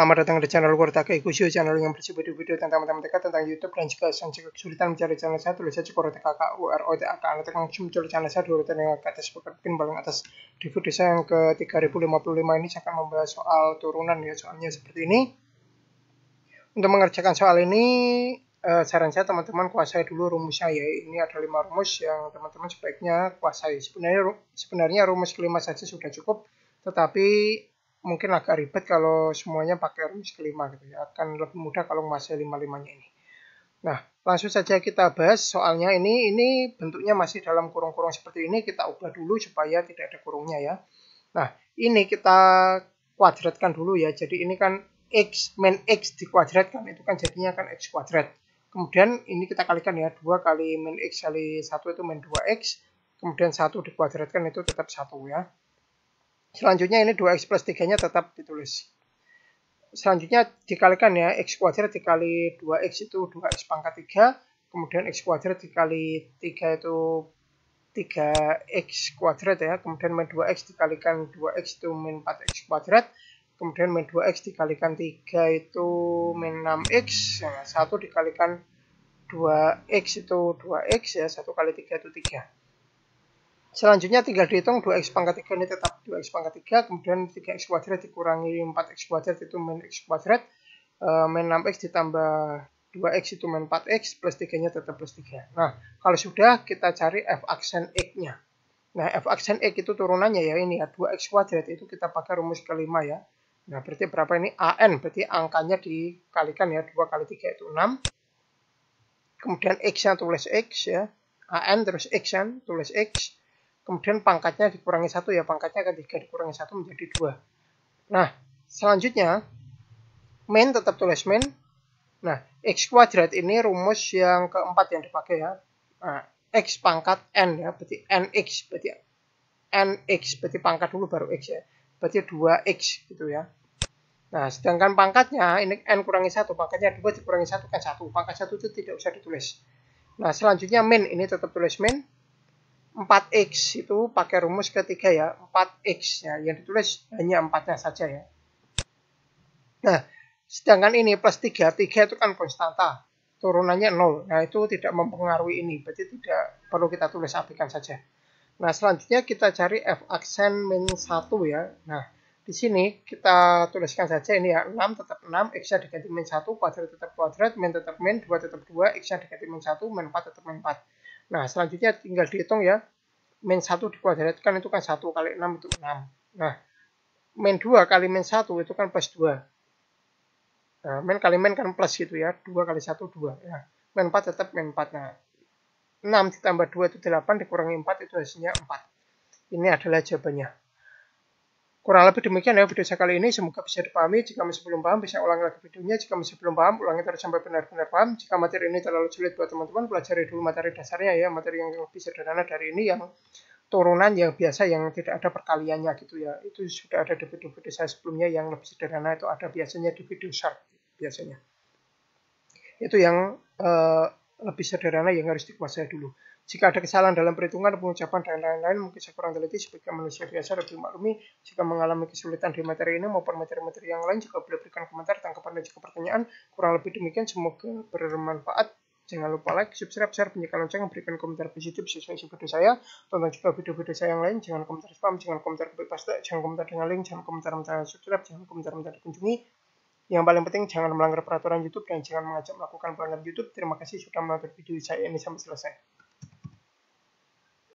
Selamat datang di channel Wartaka Ikusio, channel yang berisi video-video tentang teman matematika, tentang YouTube, dan juga sang kesulitan mencari channel saya, tulis saja Wartaka K, U, R, O, T, A, Anda tekan muncul channel saya, dua yang ke atas, mungkin paling atas. Di video saya yang ke 3055 ini, saya akan membahas soal turunan, ya, soalnya seperti ini. Untuk mengerjakan soal ini, eh, saran saya teman-teman kuasai dulu rumusnya ya. Ini ada lima rumus yang teman-teman sebaiknya kuasai. Sebenarnya sebenarnya rumus kelima saja sudah cukup, tetapi mungkin agak ribet kalau semuanya pakai rumus kelima gitu ya. Akan lebih mudah kalau masih lima-limanya ini. Nah, langsung saja kita bahas soalnya ini ini bentuknya masih dalam kurung-kurung seperti ini kita ubah dulu supaya tidak ada kurungnya ya. Nah, ini kita kuadratkan dulu ya. Jadi ini kan x min x dikuadratkan itu kan jadinya akan x kuadrat. Kemudian ini kita kalikan ya dua kali min x kali satu itu min dua x Kemudian satu dikuadratkan itu tetap satu ya. Selanjutnya ini 2x plus 3-nya tetap ditulis. Selanjutnya dikalikan ya, x kuadrat dikali 2x itu 2x pangkat 3, kemudian x kuadrat dikali 3 itu 3x kuadrat ya, kemudian min 2x dikalikan 2x itu min 4x kuadrat, kemudian min 2x dikalikan 3 itu min 6x, nah, 1 dikalikan 2x itu 2x ya, 1 kali 3 itu 3. Selanjutnya tinggal dihitung 2x pangkat 3 ini tetap 2x pangkat 3, kemudian 3x kuadrat dikurangi 4x kuadrat itu min x kuadrat, e, min 6x ditambah 2x itu min 4x, plus 3-nya tetap plus 3. Nah, kalau sudah kita cari f aksen x-nya. Nah, f aksen x itu turunannya ya ini ya, 2x kuadrat itu kita pakai rumus kelima ya. Nah, berarti berapa ini? AN, berarti angkanya dikalikan ya, 2 kali 3 itu 6. Kemudian X-nya tulis X ya, AN terus x nya tulis X Kemudian pangkatnya dikurangi satu ya, pangkatnya akan tiga dikurangi satu menjadi dua. Nah, selanjutnya main tetap tulis main. Nah, x kuadrat ini rumus yang keempat yang dipakai ya. Nah, x pangkat n ya, berarti nx, berarti nx, berarti pangkat dulu baru x ya. Berarti dua x gitu ya. Nah, sedangkan pangkatnya ini n kurangi satu, pangkatnya dua dikurangi satu kan satu. Pangkat satu itu tidak usah ditulis. Nah, selanjutnya min ini tetap tulis min. 4x itu pakai rumus ketiga ya 4x ya yang ditulis hanya 4 nya saja ya nah sedangkan ini plus 3 3 itu kan konstanta turunannya 0 nah itu tidak mempengaruhi ini berarti tidak perlu kita tulis apikan saja nah selanjutnya kita cari f aksen min 1 ya nah di sini kita tuliskan saja ini ya 6 tetap 6 x nya diganti min 1 kuadrat tetap kuadrat min tetap min 2 tetap 2 x nya diganti min 1 min 4 tetap min 4 Nah, selanjutnya tinggal dihitung ya. Min 1 dikuadratkan itu kan 1 kali 6 itu 6. Nah, min 2 kali min 1 itu kan plus 2. Nah, min kali min kan plus gitu ya. 2 kali 1, 2. Ya. Min 4 tetap min 4. Nah, 6 ditambah 2 itu 8, dikurangi 4 itu hasilnya 4. Ini adalah jawabannya. Kurang lebih demikian ya video saya kali ini. Semoga bisa dipahami. Jika masih belum paham, bisa ulang lagi videonya. Jika masih belum paham, ulangi terus sampai benar-benar paham. Jika materi ini terlalu sulit buat teman-teman, pelajari dulu materi dasarnya ya. Materi yang lebih sederhana dari ini yang turunan yang biasa yang tidak ada perkaliannya gitu ya. Itu sudah ada di video-video saya sebelumnya yang lebih sederhana itu ada biasanya di video short biasanya. Itu yang uh, lebih sederhana yang harus dikuasai dulu. Jika ada kesalahan dalam perhitungan, pengucapan, dan lain-lain, mungkin saya kurang teliti sebagai manusia biasa lebih maklumi jika mengalami kesulitan di materi ini maupun materi-materi yang lain juga boleh berikan komentar, tanggapan, dan juga pertanyaan. Kurang lebih demikian, semoga bermanfaat. Jangan lupa like, subscribe, share, bunyikan lonceng, berikan komentar positif sesuai video saya. Tonton juga video-video saya yang lain. Jangan komentar spam, jangan komentar copy paste, jangan komentar dengan link, jangan komentar minta subscribe, jangan komentar minta dikunjungi. Yang paling penting jangan melanggar peraturan YouTube dan jangan mengajak melakukan pelanggaran YouTube. Terima kasih sudah menonton video saya ini sampai selesai.